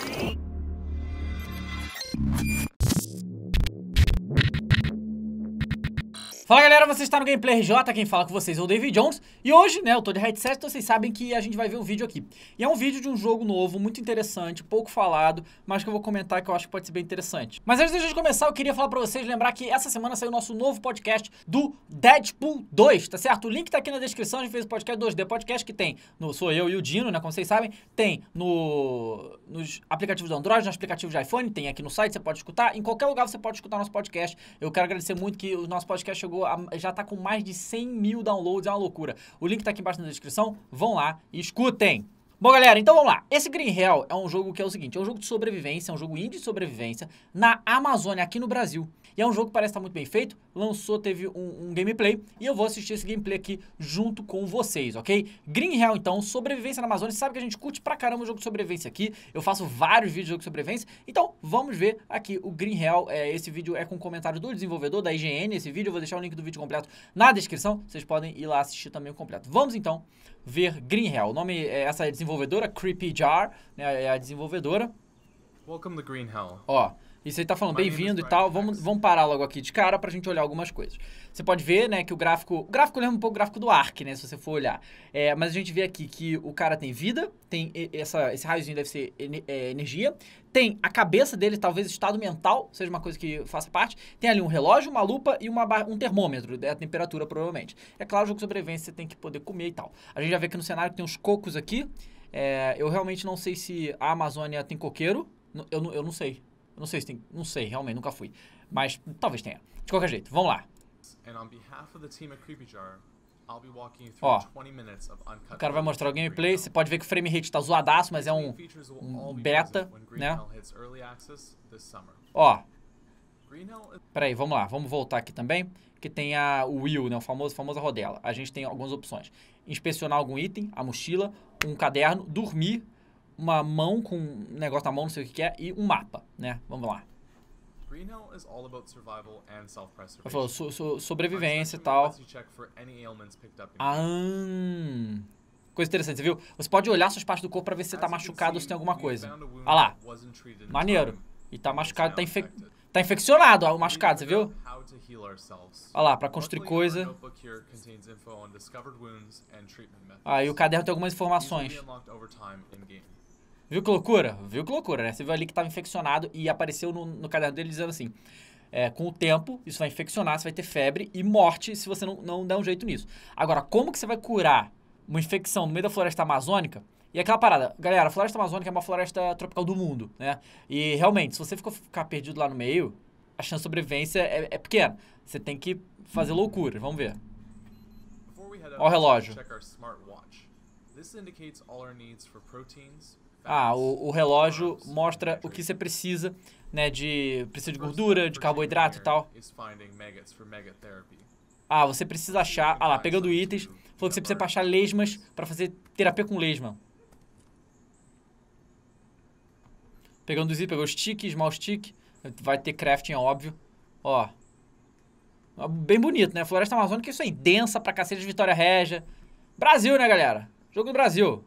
Thanks. Fala galera, você está no Gameplay RJ, quem fala com vocês é o David Jones E hoje, né, eu tô de headset, então vocês sabem que a gente vai ver um vídeo aqui E é um vídeo de um jogo novo, muito interessante, pouco falado Mas que eu vou comentar que eu acho que pode ser bem interessante Mas antes a gente começar, eu queria falar pra vocês, lembrar que essa semana saiu o nosso novo podcast do Deadpool 2, tá certo? O link tá aqui na descrição, a gente fez o podcast 2D Podcast que tem no Sou Eu e o Dino, né, como vocês sabem Tem no, nos aplicativos do Android, nos aplicativos de iPhone, tem aqui no site, você pode escutar Em qualquer lugar você pode escutar nosso podcast Eu quero agradecer muito que o nosso podcast chegou chegou a, já tá com mais de 100 mil downloads, é uma loucura. O link tá aqui embaixo na descrição, vão lá e escutem! Bom, galera, então vamos lá. Esse Green Hell é um jogo que é o seguinte, é um jogo de sobrevivência, é um jogo indie de sobrevivência na Amazônia, aqui no Brasil. E é um jogo que parece estar muito bem feito, lançou, teve um, um gameplay, e eu vou assistir esse gameplay aqui junto com vocês, ok? Green Hell, então, sobrevivência na Amazônia, Você sabe que a gente curte pra caramba o jogo de sobrevivência aqui, eu faço vários vídeos de jogo de sobrevivência, então vamos ver aqui o Green Hell, é, esse vídeo é com comentário do desenvolvedor, da IGN, esse vídeo, eu vou deixar o link do vídeo completo na descrição, vocês podem ir lá assistir também o completo. Vamos, então, ver Green Hell, o nome, é, essa desenvolvedora desenvolvedora, Creepy Jar, né, é a desenvolvedora. Welcome to Green Hell. Ó, isso aí tá falando, bem-vindo e tal. Vamos, vamos parar logo aqui de cara pra gente olhar algumas coisas. Você pode ver, né, que o gráfico. O gráfico lembra um pouco o gráfico do Ark, né? Se você for olhar. É, mas a gente vê aqui que o cara tem vida, tem essa, esse raiozinho deve ser é, energia, tem a cabeça dele, talvez estado mental, seja uma coisa que faça parte. Tem ali um relógio, uma lupa e uma um termômetro, da é temperatura, provavelmente. É claro, o jogo de sobrevivência você tem que poder comer e tal. A gente já vê que no cenário que tem uns cocos aqui. É, eu realmente não sei se a Amazônia tem coqueiro. Eu, eu não sei. Eu não sei se tem. Não sei, realmente, nunca fui. Mas talvez tenha. De qualquer jeito, vamos lá. Ó, o cara vai mostrar o gameplay. Você pode ver que o frame rate tá zoadaço, mas é um, um beta, né? Ó, Peraí, vamos lá, vamos voltar aqui também, que tem a, o né, o famoso, famosa rodela. A gente tem algumas opções. Inspecionar algum item, a mochila, um caderno, dormir, uma mão com um negócio na mão, não sei o que, que é, e um mapa, né? Vamos lá. Green is all about survival and self-preservation. Falou, so, so, sobrevivência e tal. Ah, coisa interessante, você viu? Você pode olhar suas partes do corpo pra ver se você tá machucado ou se tem alguma coisa. Ah lá, maneiro. E tá machucado, tá infectado. Tá infeccionado, ó, o machucado, você viu? Olha lá, pra construir coisa. Aí o caderno tem algumas informações. Viu que loucura? Viu que loucura, né? Você viu ali que tava infeccionado e apareceu no, no caderno dele dizendo assim... É, com o tempo, isso vai infeccionar, você vai ter febre e morte se você não, não der um jeito nisso. Agora, como que você vai curar uma infecção no meio da floresta amazônica... E aquela parada, galera, a floresta amazônica é uma floresta tropical do mundo, né? E realmente, se você ficar perdido lá no meio, a chance de sobrevivência é, é pequena. Você tem que fazer loucura, vamos ver. Olha o relógio. Ah, o, o, relógio mostra o que você precisa, né, de... Precisa de gordura, de carboidrato e tal. Ah, você precisa achar... Ah lá, pegando itens, falou que você precisa achar lesmas para fazer terapia com lesma. Pegando o Z, pegou stick, small stick. Vai ter crafting, é óbvio. Ó. Bem bonito, né? Floresta Amazônica, isso aí. Densa pra cacete de Vitória Régia. Brasil, né, galera? Jogo do Brasil.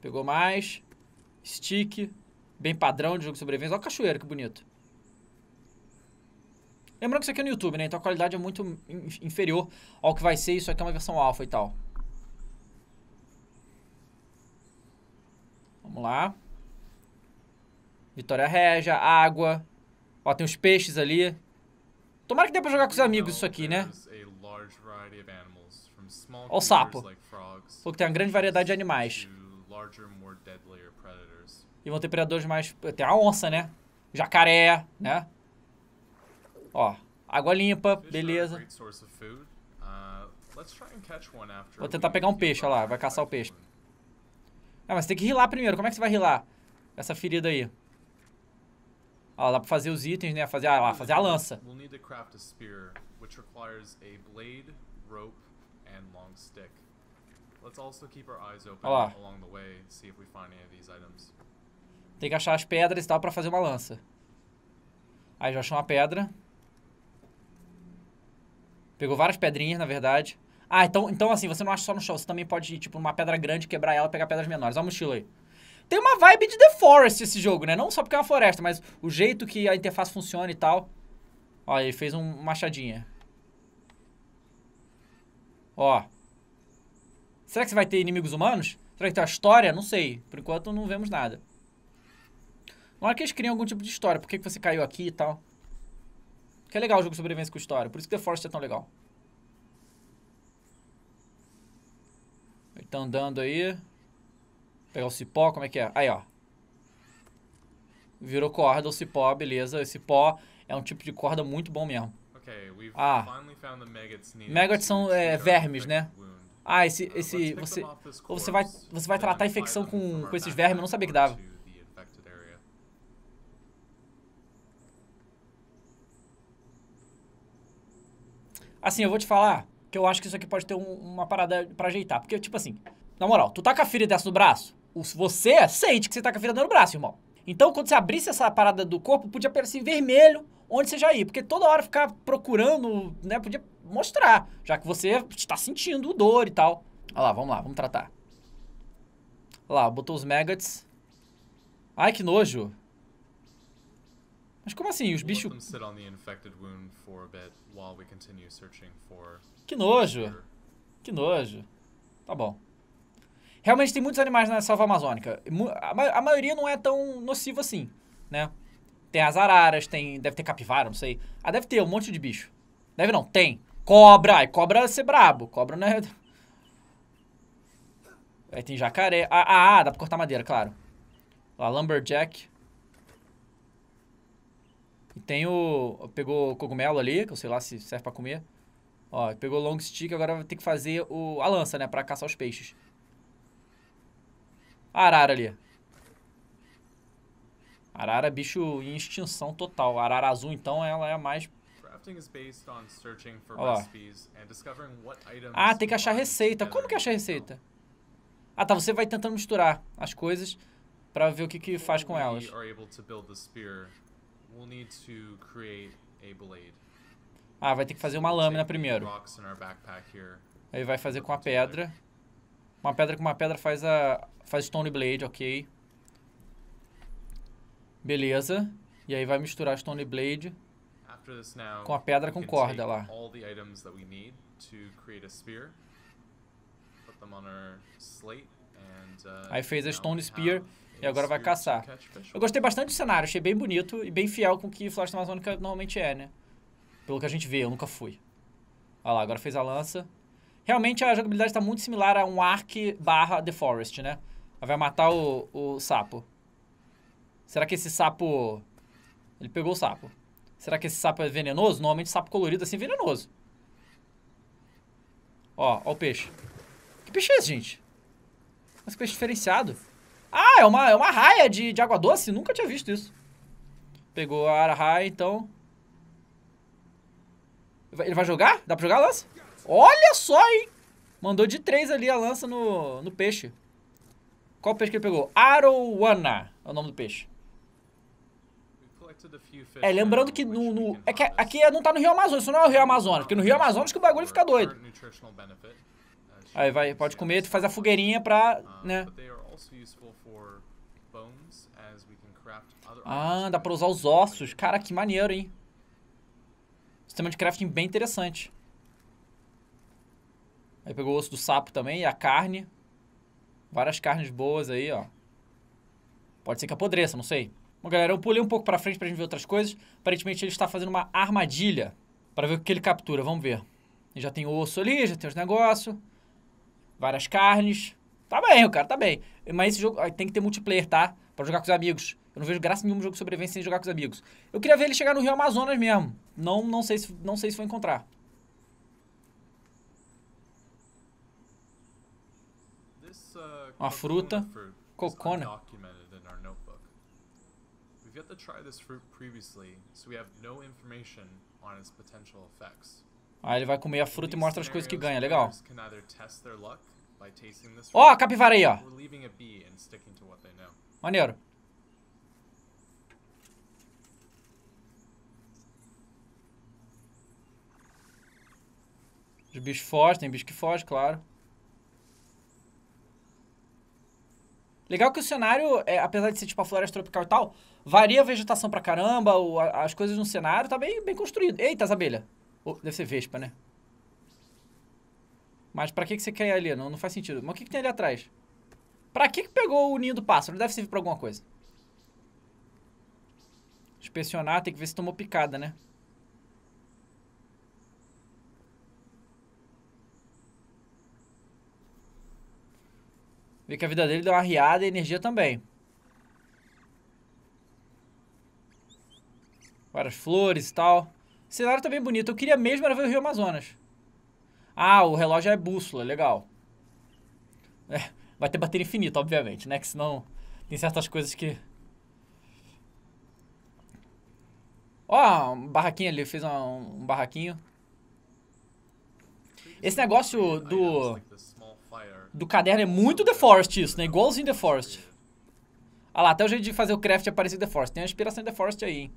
Pegou mais. Stick. Bem padrão de jogo de sobrevivência. Ó o que bonito. Lembrando que isso aqui é no YouTube, né? Então a qualidade é muito inferior ao que vai ser. Isso aqui é uma versão alfa e tal. Vamos lá. Vitória Régia, água. Ó, tem os peixes ali. Tomara que dê pra jogar com os amigos isso aqui, né? Ó o sapo. Falou que tem uma grande variedade de animais. E vão ter predadores mais... Tem a onça, né? Jacaré, né? Ó, água limpa, beleza. Uh, Vou tentar pegar um peixe, ó lá. Vai caçar o peixe. Ah, mas tem que rilar primeiro. Como é que você vai rilar essa ferida aí? Ah, dá pra fazer os itens, né? Fazer a, lá, fazer a lança. We'll need to craft a spear, which requires a blade, rope, and long stick. Let's also keep our eyes open along the way see if we find any of these items. Tem que achar as pedras e tal pra fazer uma lança. Aí já achou uma pedra. Pegou várias pedrinhas, na verdade. Ah, então, então assim, você não acha só no chão, você também pode ir, tipo, numa pedra grande, quebrar ela pegar pedras menores. Olha a mochila aí. Tem uma vibe de The Forest esse jogo, né? Não só porque é uma floresta, mas o jeito que a interface funciona e tal. Ó, ele fez um machadinha. Ó. Será que você vai ter inimigos humanos? Será que tem uma história? Não sei. Por enquanto não vemos nada. Na hora é que eles criam algum tipo de história, por que, que você caiu aqui e tal. Que é legal o jogo de sobrevivência com história, por isso que The Forest é tão legal. Tá andando aí. Pegar o cipó, como é que é? Aí, ó. Virou corda o cipó, beleza. Esse pó é um tipo de corda muito bom mesmo. Ah, maggots são é, vermes, né? Ah, esse, uh, esse, você, você vai, você vai tratar a infecção com, com esses vermes, eu não sabia que dava. Assim, eu vou te falar, que eu acho que isso aqui pode ter um, uma parada para ajeitar. Porque, tipo assim, na moral, tu tá com a ferida dessa no braço, você sente que você tá com a ferida no braço, irmão. Então, quando você abrisse essa parada do corpo, podia aparecer vermelho onde você já ia. Porque toda hora ficar procurando, né? Podia mostrar, já que você está sentindo dor e tal. Olha lá, vamos lá, vamos tratar. Olha lá, botou os maggots. Ai, que nojo. Mas como assim? Os bichos. Que nojo! Que nojo. Tá bom. Realmente tem muitos animais na selva amazônica. A maioria não é tão nociva assim, né? Tem as araras, tem. Deve ter capivara, não sei. Ah, deve ter um monte de bicho. Deve não, tem. Cobra! Ai, cobra é ser brabo. Cobra não é. Aí tem jacaré. Ah, ah, ah dá pra cortar madeira, claro. Lá, lumberjack. E tem o. Pegou cogumelo ali, que eu sei lá se serve para comer. Ó, pegou long stick, agora vai ter que fazer o, a lança, né? Pra caçar os peixes. A arara ali. Arara é bicho em extinção total. A arara azul, então, ela é a mais. Ó. Ah, tem que achar receita. Como que achar receita? Ah, tá. Você vai tentando misturar as coisas para ver o que, que faz com elas. Ah, vai ter que fazer uma lâmina primeiro. Aí vai fazer com a pedra. Uma pedra com uma pedra faz a faz Stone Blade, ok. Beleza. E aí vai misturar Stone Blade com a pedra com corda lá. Uh, aí fez a Stone Spear. E agora vai caçar. Eu gostei bastante do cenário, achei bem bonito e bem fiel com o que Floresta Amazônica normalmente é, né? Pelo que a gente vê, eu nunca fui. Olha lá, agora fez a lança. Realmente a jogabilidade está muito similar a um Ark barra The Forest, né? vai matar o, o sapo. Será que esse sapo... Ele pegou o sapo. Será que esse sapo é venenoso? Normalmente sapo colorido é assim venenoso. Ó, ó o peixe. Que peixe é esse, gente? Mas que peixe diferenciado. Ah, é uma, é uma raia de, de água doce? Nunca tinha visto isso. Pegou a raia, então. Ele vai jogar? Dá pra jogar a lança? Olha só, hein? Mandou de três ali a lança no, no peixe. Qual peixe que ele pegou? Arowana é o nome do peixe. É, lembrando que no, no é que aqui não tá no Rio Amazonas, isso não é o Rio Amazonas, porque no Rio Amazonas que o bagulho fica doido. Aí vai, pode comer, tu faz a fogueirinha pra, ah, né? Ah, dá pra usar os ossos. Cara, que maneiro, hein? Sistema de crafting bem interessante. Aí pegou o osso do sapo também e a carne. Várias carnes boas aí, ó. Pode ser que apodreça, não sei. Bom, galera, eu pulei um pouco pra frente pra gente ver outras coisas. Aparentemente ele está fazendo uma armadilha para ver o que ele captura. Vamos ver. já tem osso ali, já tem os negócios várias carnes. Tá bem, o cara tá bem. Mas esse jogo tem que ter multiplayer, tá? Pra jogar com os amigos. Eu não vejo graça nenhuma jogo sobrevivência sem jogar com os amigos. Eu queria ver ele chegar no Rio Amazonas mesmo. Não, não, sei, se, não sei se vou encontrar. Uh, Uma fruta. Cocona. We've yet to try this fruit previously, so we have no information on its potential effects. Aí ele vai comer a fruta e mostra as coisas que ganha, legal. Ó, oh, a capivara aí, ó. Maneiro. Os bichos fogem, tem bicho que foge, claro. Legal que o cenário, é, apesar de ser tipo a floresta tropical e tal, varia a vegetação pra caramba, o, as coisas no cenário, tá bem, bem construído. Eita, as abelhas deve ser Vespa, né? Mas pra que, que você quer ir ali? Não, não faz sentido. Mas o que, que tem ali atrás? Pra que, que pegou o ninho do pássaro? Deve servir pra alguma coisa. Inspecionar, tem que ver se tomou picada, né? Vê que a vida dele deu uma riada e energia também. Várias flores e tal. O cenário tá bem bonito. Eu queria mesmo era ver o Rio Amazonas. Ah, o relógio é bússola, legal. É, vai ter bateria infinita, obviamente, né? Que senão tem certas coisas que... Ó, oh, um barraquinho ali, fez um, um barraquinho. Esse negócio do... Do caderno é muito The Forest isso, né? Igualzinho The Forest. Ah lá, até o jeito de fazer o craft aparecer The Forest. Tem a inspiração de The Forest aí, hein?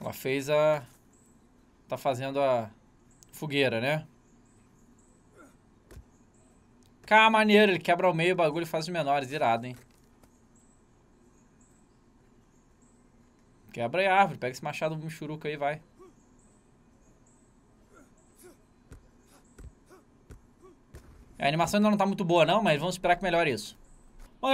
Ela fez a tá fazendo a fogueira, né? Cara, maneiro, ele quebra o meio, o bagulho faz os menores, irado, hein? Quebra aí a árvore, pega esse machado um churuca aí, vai. A animação ainda não tá muito boa não, mas vamos esperar que melhore isso. Bom,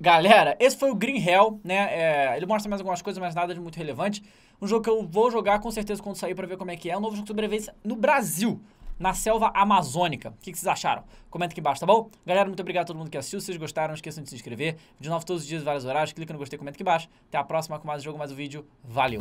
galera, esse foi o Green Hell, né? É, ele mostra mais algumas coisas, mas nada de muito relevante. Um jogo que eu vou jogar com certeza quando sair pra ver como é que é. é. Um novo jogo de sobrevivência no Brasil, na selva amazônica. O que, que, vocês acharam? Comenta aqui embaixo, tá bom? Galera, muito obrigado a todo mundo que assistiu. Se vocês gostaram, não esqueçam de se inscrever. De novo, todos os dias, vários horários. Clica no gostei, comenta aqui embaixo. Até a próxima com mais um jogo, mais um vídeo. Valeu!